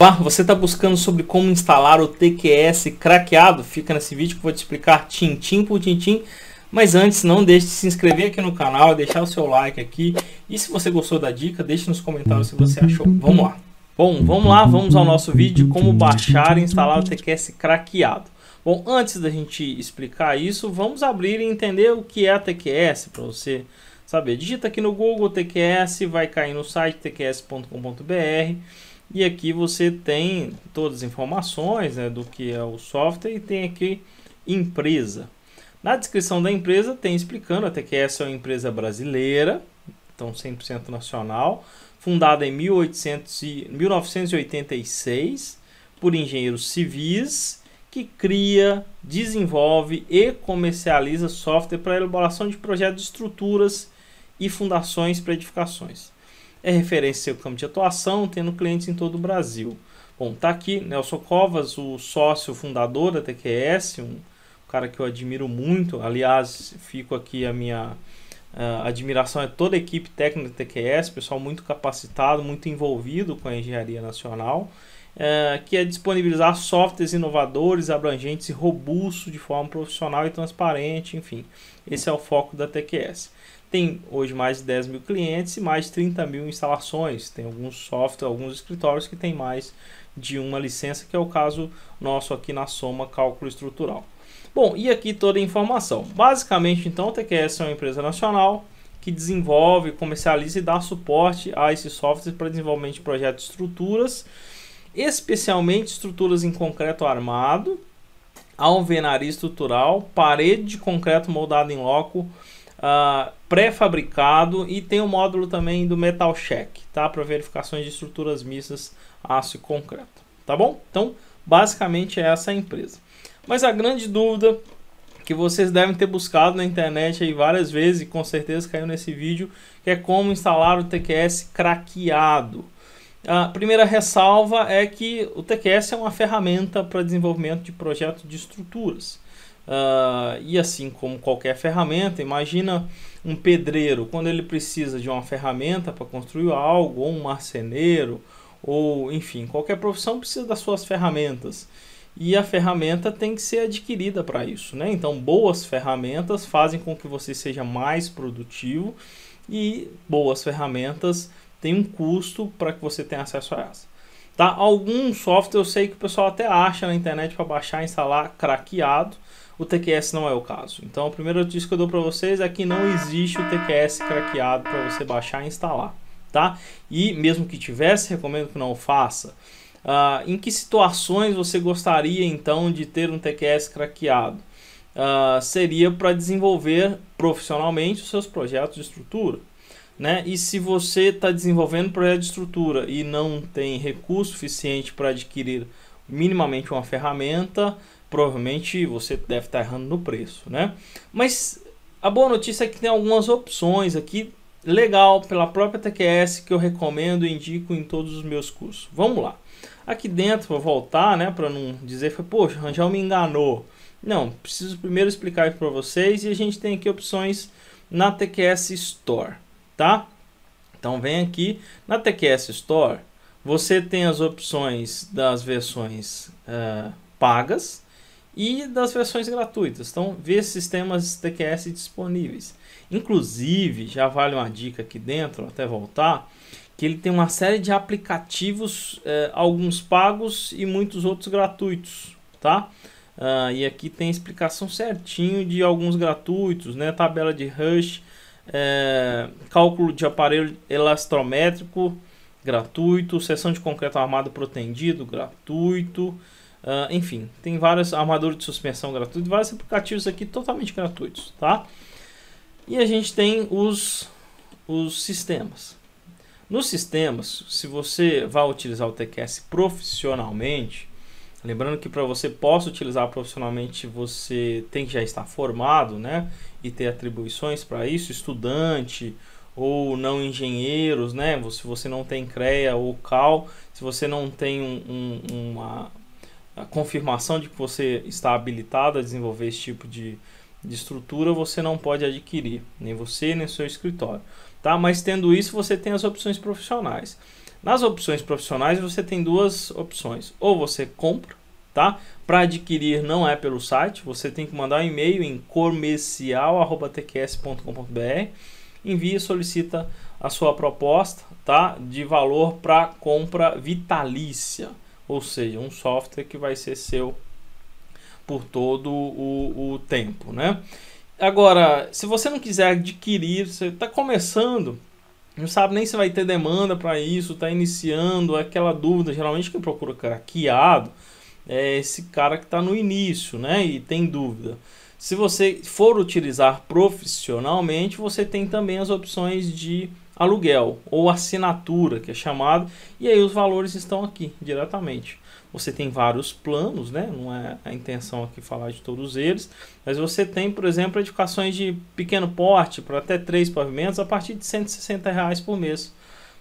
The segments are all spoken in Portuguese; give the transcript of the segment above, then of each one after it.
Olá, você está buscando sobre como instalar o TQS craqueado? Fica nesse vídeo que eu vou te explicar tintim por tintim. Mas antes, não deixe de se inscrever aqui no canal, deixar o seu like aqui. E se você gostou da dica, deixe nos comentários se você achou. Vamos lá. Bom, vamos lá, vamos ao nosso vídeo de como baixar e instalar o TQS craqueado. Bom, antes da gente explicar isso, vamos abrir e entender o que é a TQS para você saber. Digita aqui no Google TQS, vai cair no site tqs.com.br e aqui você tem todas as informações né, do que é o software e tem aqui empresa. Na descrição da empresa tem explicando, a TQS é uma empresa brasileira, então 100% nacional, fundada em 1800 e, 1986 por engenheiros civis que cria, desenvolve e comercializa software para elaboração de projetos de estruturas e fundações para edificações. É referência seu campo de atuação, tendo clientes em todo o Brasil. Bom, está aqui Nelson Covas, o sócio fundador da TQS, um cara que eu admiro muito. Aliás, fico aqui a minha uh, admiração é toda a equipe técnica da TQS, pessoal muito capacitado, muito envolvido com a engenharia nacional é, que é disponibilizar softwares inovadores, abrangentes e robustos de forma profissional e transparente, enfim. Esse é o foco da TQS. Tem hoje mais de 10 mil clientes e mais de 30 mil instalações. Tem alguns softwares, alguns escritórios que têm mais de uma licença, que é o caso nosso aqui na Soma Cálculo Estrutural. Bom, e aqui toda a informação. Basicamente, então, a TQS é uma empresa nacional que desenvolve, comercializa e dá suporte a esses softwares para desenvolvimento de projetos de estruturas especialmente estruturas em concreto armado, alvenaria estrutural, parede de concreto moldado em loco, uh, pré-fabricado e tem o um módulo também do metal check, tá? Para verificações de estruturas mistas aço e concreto, tá bom? Então, basicamente é essa a empresa. Mas a grande dúvida que vocês devem ter buscado na internet aí várias vezes e com certeza caiu nesse vídeo, que é como instalar o TQS craqueado. A primeira ressalva é que o TQS é uma ferramenta para desenvolvimento de projetos de estruturas. Uh, e assim como qualquer ferramenta, imagina um pedreiro quando ele precisa de uma ferramenta para construir algo, ou um marceneiro, ou enfim, qualquer profissão precisa das suas ferramentas. E a ferramenta tem que ser adquirida para isso, né? Então, boas ferramentas fazem com que você seja mais produtivo e boas ferramentas tem um custo para que você tenha acesso a essa. Tá? Algum software eu sei que o pessoal até acha na internet para baixar e instalar craqueado. O TQS não é o caso. Então a primeira notícia que eu dou para vocês é que não existe o TQS craqueado para você baixar e instalar. Tá? E mesmo que tivesse, recomendo que não faça. Uh, em que situações você gostaria então de ter um TQS craqueado? Uh, seria para desenvolver profissionalmente os seus projetos de estrutura. Né? E se você está desenvolvendo projeto de estrutura e não tem recurso suficiente para adquirir minimamente uma ferramenta, provavelmente você deve estar tá errando no preço. Né? Mas a boa notícia é que tem algumas opções aqui legal pela própria TQS que eu recomendo e indico em todos os meus cursos. Vamos lá. Aqui dentro, vou voltar, né, para não dizer foi, poxa, Rangel me enganou. Não, preciso primeiro explicar para vocês e a gente tem aqui opções na TQS Store tá? Então vem aqui na TQS Store, você tem as opções das versões uh, pagas e das versões gratuitas. Então vê sistemas TQS disponíveis. Inclusive, já vale uma dica aqui dentro, até voltar, que ele tem uma série de aplicativos, eh, alguns pagos e muitos outros gratuitos, tá? Uh, e aqui tem explicação certinho de alguns gratuitos, né? Tabela de hash é, cálculo de aparelho elastométrico gratuito, seção de concreto armado protendido gratuito, uh, enfim, tem vários armadores de suspensão gratuito, vários aplicativos aqui totalmente gratuitos, tá? E a gente tem os, os sistemas. Nos sistemas, se você vai utilizar o TQS profissionalmente, lembrando que para você possa utilizar profissionalmente, você tem que já estar formado, né? e ter atribuições para isso, estudante ou não engenheiros, né? Se você não tem CREA ou CAL, se você não tem um, um, uma confirmação de que você está habilitado a desenvolver esse tipo de, de estrutura, você não pode adquirir, nem você, nem seu escritório, tá? Mas tendo isso, você tem as opções profissionais. Nas opções profissionais, você tem duas opções: ou você compra tá? Para adquirir não é pelo site, você tem que mandar um e-mail em comercial@tqs.com.br, envia e solicita a sua proposta, tá? De valor para compra vitalícia, ou seja, um software que vai ser seu por todo o, o tempo, né? Agora, se você não quiser adquirir, você está começando, não sabe nem se vai ter demanda para isso, está iniciando, aquela dúvida geralmente quem procura craqueado, é esse cara que está no início, né? E tem dúvida. Se você for utilizar profissionalmente, você tem também as opções de aluguel ou assinatura, que é chamado, e aí os valores estão aqui diretamente. Você tem vários planos, né? Não é a intenção aqui falar de todos eles, mas você tem, por exemplo, edificações de pequeno porte para até três pavimentos a partir de 160 reais por mês.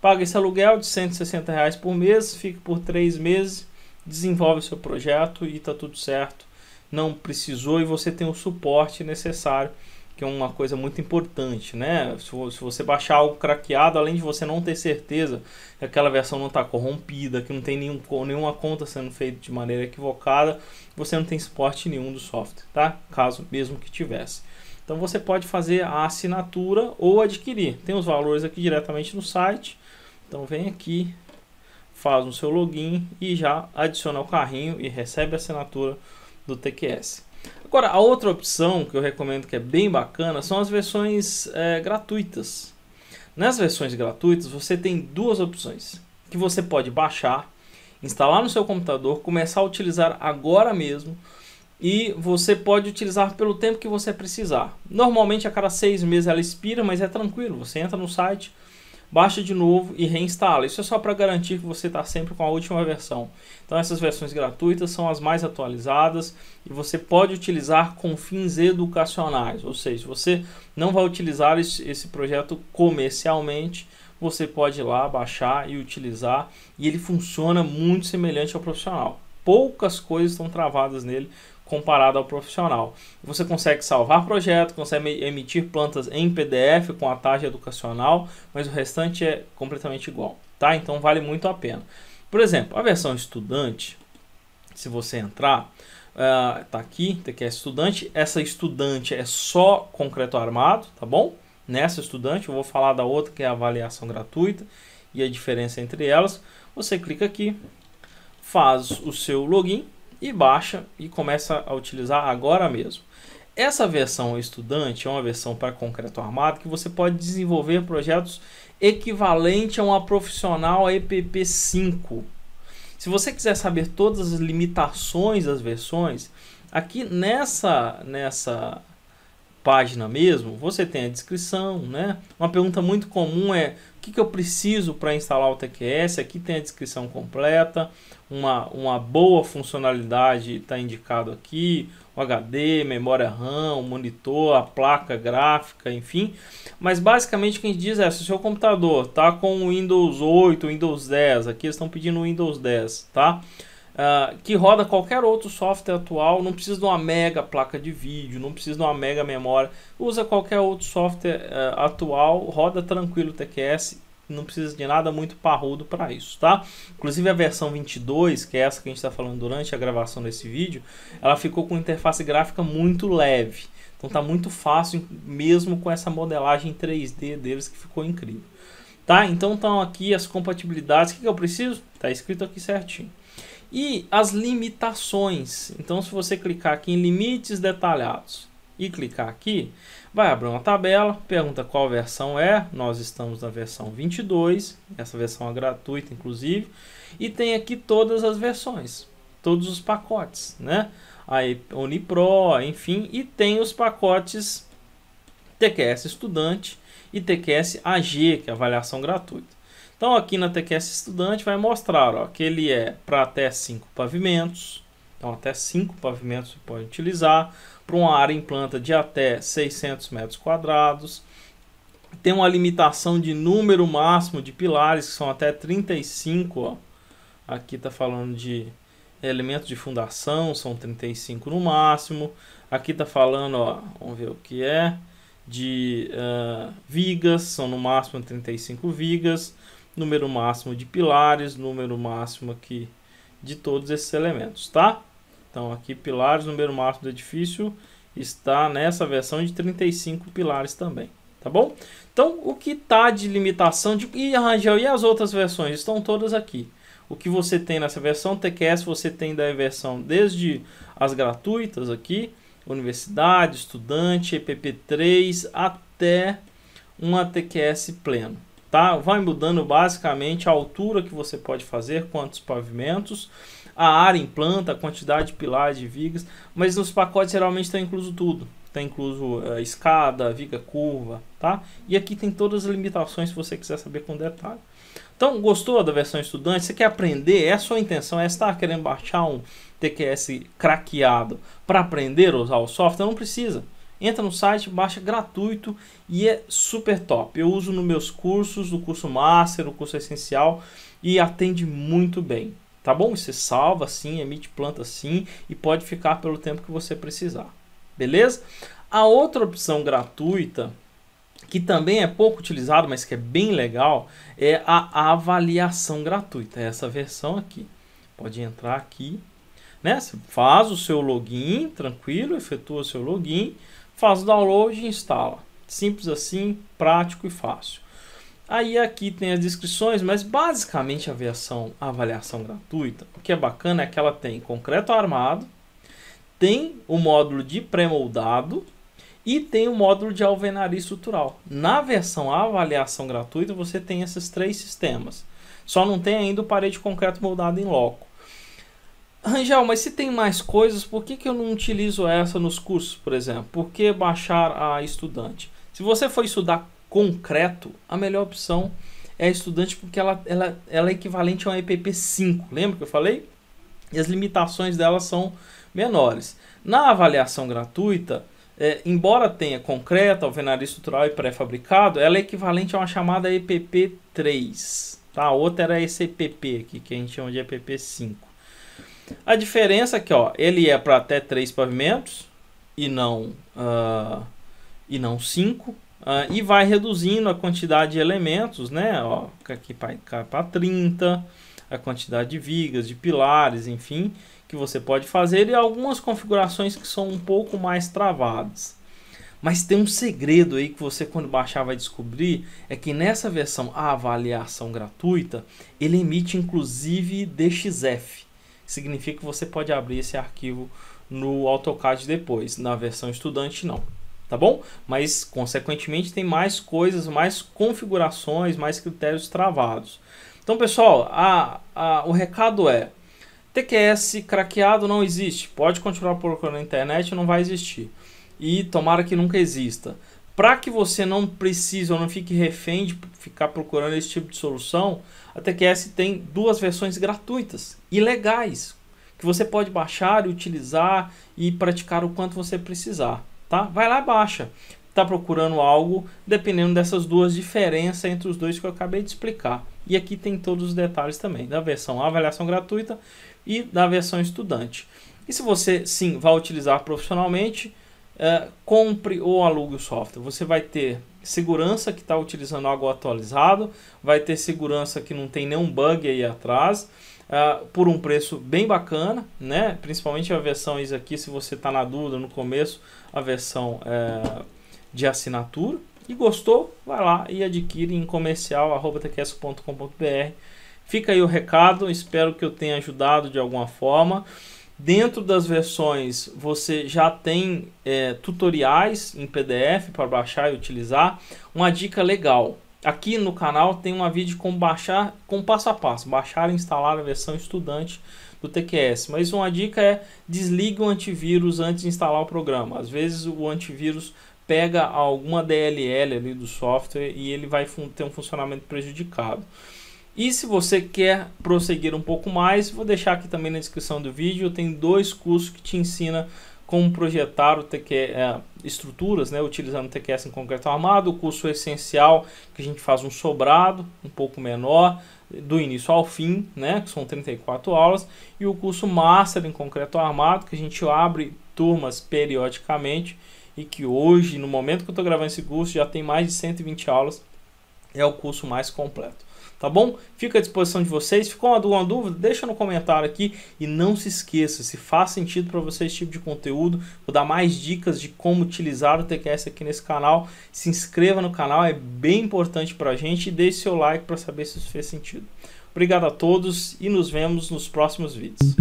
Paga esse aluguel de 160 reais por mês, fica por três meses desenvolve o seu projeto e está tudo certo. Não precisou e você tem o suporte necessário, que é uma coisa muito importante, né? Se você baixar algo craqueado, além de você não ter certeza que aquela versão não está corrompida, que não tem nenhum, nenhuma conta sendo feita de maneira equivocada, você não tem suporte nenhum do software, tá? Caso mesmo que tivesse. Então você pode fazer a assinatura ou adquirir. Tem os valores aqui diretamente no site. Então vem aqui, faz o seu login e já adiciona o carrinho e recebe a assinatura do TQS. Agora, a outra opção que eu recomendo que é bem bacana são as versões é, gratuitas. Nas versões gratuitas você tem duas opções que você pode baixar, instalar no seu computador, começar a utilizar agora mesmo e você pode utilizar pelo tempo que você precisar. Normalmente a cada seis meses ela expira, mas é tranquilo, você entra no site, baixa de novo e reinstala. Isso é só para garantir que você está sempre com a última versão. Então essas versões gratuitas são as mais atualizadas e você pode utilizar com fins educacionais, ou seja, você não vai utilizar esse projeto comercialmente, você pode ir lá baixar e utilizar e ele funciona muito semelhante ao profissional poucas coisas estão travadas nele, comparado ao profissional. Você consegue salvar projeto, consegue emitir plantas em PDF com a taxa educacional, mas o restante é completamente igual, tá? Então vale muito a pena. Por exemplo, a versão estudante, se você entrar, uh, tá aqui, tem tá que é estudante, essa estudante é só concreto armado, tá bom? Nessa estudante, eu vou falar da outra que é a avaliação gratuita e a diferença entre elas. Você clica aqui, faz o seu login, e baixa e começa a utilizar agora mesmo. Essa versão estudante é uma versão para concreto armado que você pode desenvolver projetos equivalente a uma profissional EPP 5. Se você quiser saber todas as limitações das versões, aqui nessa nessa página mesmo, você tem a descrição, né? Uma pergunta muito comum é o que, que eu preciso para instalar o TQS? Aqui tem a descrição completa, uma, uma boa funcionalidade está indicado aqui, o HD, memória RAM, o monitor, a placa gráfica, enfim. Mas basicamente o que a gente diz é, se o seu computador está com o Windows 8, Windows 10, aqui eles estão pedindo o Windows 10, tá? uh, que roda qualquer outro software atual, não precisa de uma mega placa de vídeo, não precisa de uma mega memória, usa qualquer outro software uh, atual, roda tranquilo o TQS, não precisa de nada muito parrudo para isso, tá? Inclusive a versão 22, que é essa que a gente está falando durante a gravação desse vídeo, ela ficou com interface gráfica muito leve, então tá muito fácil mesmo com essa modelagem 3D deles que ficou incrível. Tá? Então estão aqui as compatibilidades. O que, que eu preciso? Tá escrito aqui certinho. E as limitações. Então, se você clicar aqui em limites detalhados e clicar aqui, vai abrir uma tabela, pergunta qual versão é. Nós estamos na versão 22, essa versão é gratuita, inclusive. E tem aqui todas as versões, todos os pacotes, né? A Onipro, enfim, e tem os pacotes TQS Estudante e TQS AG, que é avaliação gratuita. Então aqui na TQS Estudante vai mostrar ó, que ele é para até 5 pavimentos. Então até 5 pavimentos você pode utilizar. Para uma área em planta de até 600 metros quadrados. Tem uma limitação de número máximo de pilares, que são até 35. Ó. Aqui está falando de elementos de fundação, são 35 no máximo. Aqui está falando, ó, vamos ver o que é, de uh, vigas, são no máximo 35 vigas número máximo de pilares, número máximo aqui de todos esses elementos, tá? Então aqui pilares, número máximo do edifício está nessa versão de 35 pilares também, tá bom? Então o que tá de limitação de e Rangel e as outras versões estão todas aqui. O que você tem nessa versão TQS, você tem da versão desde as gratuitas aqui, universidade, estudante, EPP3 até uma TQS pleno tá? Vai mudando basicamente a altura que você pode fazer, quantos pavimentos, a área em planta, a quantidade de pilares, de vigas, mas nos pacotes geralmente está incluso tudo. Está incluso uh, escada, viga curva, tá? E aqui tem todas as limitações se você quiser saber com detalhe. Então, gostou da versão estudante? Você quer aprender? É a sua intenção? É estar querendo baixar um TQS craqueado para aprender a usar o software? Não precisa. Entra no site, baixa gratuito e é super top. Eu uso nos meus cursos, no curso Master, no curso Essencial e atende muito bem. Tá bom? Você salva sim, emite planta sim e pode ficar pelo tempo que você precisar. Beleza? A outra opção gratuita que também é pouco utilizada, mas que é bem legal, é a avaliação gratuita. É essa versão aqui. Pode entrar aqui, né? Você faz o seu login, tranquilo, efetua o seu login Faz o download e instala. Simples assim, prático e fácil. Aí aqui tem as descrições, mas basicamente a versão a avaliação gratuita, o que é bacana é que ela tem concreto armado, tem o módulo de pré-moldado e tem o módulo de alvenaria estrutural. Na versão avaliação gratuita você tem esses três sistemas. Só não tem ainda o parede concreto moldado em loco. Rangel, mas se tem mais coisas, por que, que eu não utilizo essa nos cursos, por exemplo? Por que baixar a estudante? Se você for estudar concreto, a melhor opção é a estudante porque ela, ela, ela é equivalente a uma EPP 5, lembra que eu falei? E as limitações dela são menores. Na avaliação gratuita, é, embora tenha concreto, alvenaria estrutural e pré-fabricado, ela é equivalente a uma chamada EPP 3. Tá? A outra era esse EPP aqui, que a gente chama de EPP 5. A diferença é que ó, ele é para até três pavimentos e não uh, e não cinco. Uh, e vai reduzindo a quantidade de elementos, né? Ó, aqui para 30, a quantidade de vigas, de pilares, enfim, que você pode fazer e algumas configurações que são um pouco mais travadas. Mas tem um segredo aí que você quando baixar vai descobrir, é que nessa versão a avaliação gratuita, ele emite inclusive DXF significa que você pode abrir esse arquivo no AutoCAD depois, na versão estudante não, tá bom? Mas consequentemente tem mais coisas, mais configurações, mais critérios travados. Então pessoal, a, a, o recado é, TQS craqueado não existe, pode continuar procurando na internet, não vai existir. E tomara que nunca exista para que você não precise ou não fique refém de ficar procurando esse tipo de solução, a TQS tem duas versões gratuitas e legais que você pode baixar e utilizar e praticar o quanto você precisar, tá? Vai lá e baixa. Tá procurando algo dependendo dessas duas diferenças entre os dois que eu acabei de explicar. E aqui tem todos os detalhes também da versão avaliação gratuita e da versão estudante. E se você sim vai utilizar profissionalmente, ah, compre ou alugue o software. Você vai ter segurança que está utilizando algo atualizado, vai ter segurança que não tem nenhum bug aí atrás, uh, por um preço bem bacana, né? Principalmente a versão isso aqui, se você está na dúvida no começo, a versão uh, de assinatura. E gostou? Vai lá e adquire em comercial.com.br. Fica aí o recado, espero que eu tenha ajudado de alguma forma. Dentro das versões você já tem é, tutoriais em PDF para baixar e utilizar. Uma dica legal. Aqui no canal tem uma vídeo com baixar com passo a passo, baixar e instalar a versão estudante do TQS. Mas uma dica é desligue o antivírus antes de instalar o programa. Às vezes o antivírus pega alguma DLL ali do software e ele vai ter um funcionamento prejudicado. E se você quer prosseguir um pouco mais, vou deixar aqui também na descrição do vídeo, tem dois cursos que te ensina como projetar o TQ, é, estruturas, né, utilizando TQS em concreto armado, o curso essencial que a gente faz um sobrado um pouco menor, do início ao fim, né, que são 34 aulas, e o curso Master em concreto armado, que a gente abre turmas periodicamente e que hoje, no momento que eu estou gravando esse curso, já tem mais de 120 aulas, é o curso mais completo tá bom? Fica à disposição de vocês. Ficou uma dúvida? Deixa no comentário aqui e não se esqueça, se faz sentido para você esse tipo de conteúdo, vou dar mais dicas de como utilizar o TQS aqui nesse canal. Se inscreva no canal, é bem importante para a gente e deixe seu like para saber se isso fez sentido. Obrigado a todos e nos vemos nos próximos vídeos.